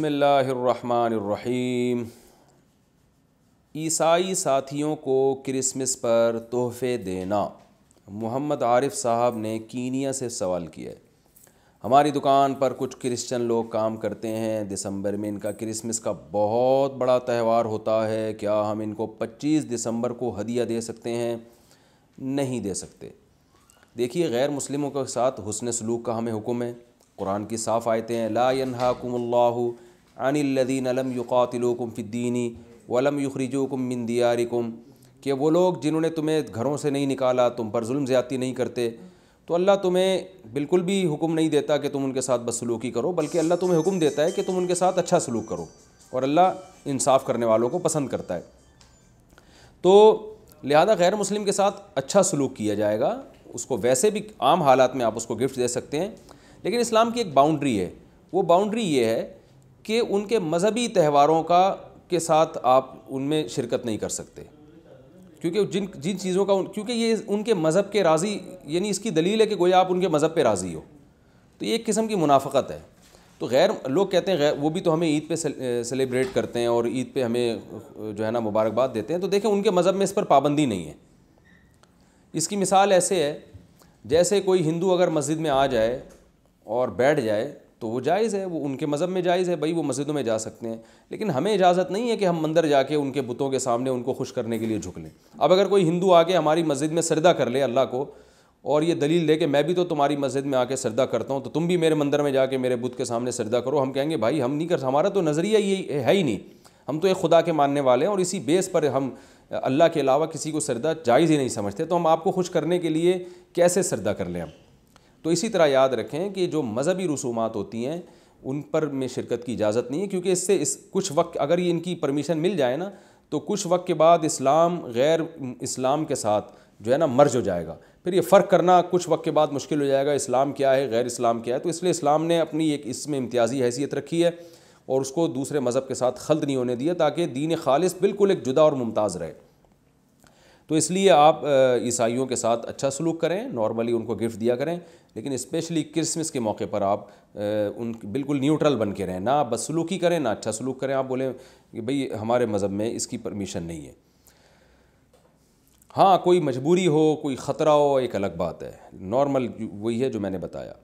बसमीम ईसाई साथियों को क्रिसमस पर तोहफ़े देना मोहम्मद आरिफ साहब ने कीनिया से सवाल किया है हमारी दुकान पर कुछ क्रिश्चन लोग काम करते हैं दिसंबर में इनका क्रिसमस का बहुत बड़ा त्यौहार होता है क्या हम इनको 25 दिसंबर को हदिया दे सकते हैं नहीं दे सकते देखिए गैर मुस्लिमों के साथ हुसन सलूक का हमें हुक्म है कुरान की साफ़ आयतें हैं ला यनहाकुमल्लादीन फ़िद्दीनी वलम युखरजुकुम मिन दियारिकुम कि वो लोग जिन्होंने तुम्हें घरों से नहीं निकाला तुम पर जुल्म ज़्यादती नहीं करते तो अल्लाह तुम्हें बिल्कुल भी हुक्म नहीं देता कि तुम उनके साथ बदसलूकी करो बल्कि अल्लाह तुम्हें हुक्म देता है कि तुम उनके साथ अच्छा सलूक करो और अल्लाह इंसाफ़ करने वालों को पसंद करता है तो लिहाजा गैर मुस्लिम के साथ अच्छा सलूक किया जाएगा उसको वैसे भी आम हालात में आप उसको गिफ्ट दे सकते हैं लेकिन इस्लाम की एक बाउंड्री है वो बाउंड्री ये है कि उनके मजहबी त्यौहारों का के साथ आप उनमें शिरकत नहीं कर सकते क्योंकि जिन जिन चीज़ों का क्योंकि ये उनके मज़हब के राज़ी यानी इसकी दलील है कि गोया आप उनके मज़हब पे राज़ी हो तो ये एक किस्म की मुनाफ़त है तो गैर लोग कहते हैं वो भी तो हमें ईद पे सेलिब्रेट करते हैं और ईद पे हमें जो है ना मुबारकबाद देते हैं तो देखें उनके मज़हब में इस पर पाबंदी नहीं है इसकी मिसाल ऐसे है जैसे कोई हिंदू अगर मस्जिद में आ जाए और बैठ जाए तो वो जायज़ है वो उनके मज़हब में जायज़ है भाई वो मस्जिदों में जा सकते हैं लेकिन हमें इजाज़त नहीं है कि हम मंदिर जाके उनके बुतों के सामने उनको खुश करने के लिए झुक लें अब अगर कोई हिंदू आके हमारी मस्जिद में सरदा कर ले अल्लाह को और ये दलील दे के मैं भी तो तुम्हारी मस्जिद में आके सरदा करता हूँ तो तुम भी मेरे मंदिर में जाके मेरे बुत के सामने सरदा करो हम कहेंगे भाई हम नहीं कर हमारा तो नज़रिया ये है ही नहीं हम तो एक खुदा के मानने वाले हैं और इसी बेस पर हम अल्लाह के अलावा किसी को सरदा जायज़ ही नहीं समझते तो हम आपको खुश करने के लिए कैसे सरदा कर लें हम तो इसी तरह याद रखें कि जो मजहबी रसूमात होती हैं उन पर में शिरकत की इजाज़त नहीं है क्योंकि इससे इस कुछ वक्त अगर ये इनकी परमिशन मिल जाए ना तो कुछ वक्त के बाद इस्लाम गैर इस्लाम के साथ जो है ना मर्ज हो जाएगा फिर ये फ़र्क करना कुछ वक्त के बाद मुश्किल हो जाएगा इस्लाम क्या है गैर इस्लाम क्या है तो इसलिए इस्लाम ने अपनी एक इसमें इम्तियाजी हैसियत रखी है और उसको दूसरे मज़हब के साथ खल्द नहीं होने दिया ताकि दीन खालिस बिल्कुल एक जुदा और मुमताज़ रहे तो इसलिए आप ईसाइयों के साथ अच्छा सलूक करें नॉर्मली उनको गिफ्ट दिया करें लेकिन इस्पेशली क्रिसमस के मौके पर आप उन बिल्कुल न्यूट्रल बन के रहें ना आप ही करें ना अच्छा सलूक करें आप बोलें कि भई हमारे मज़हब में इसकी परमिशन नहीं है हाँ कोई मजबूरी हो कोई ख़तरा हो एक अलग बात है नॉर्मल वही है जो मैंने बताया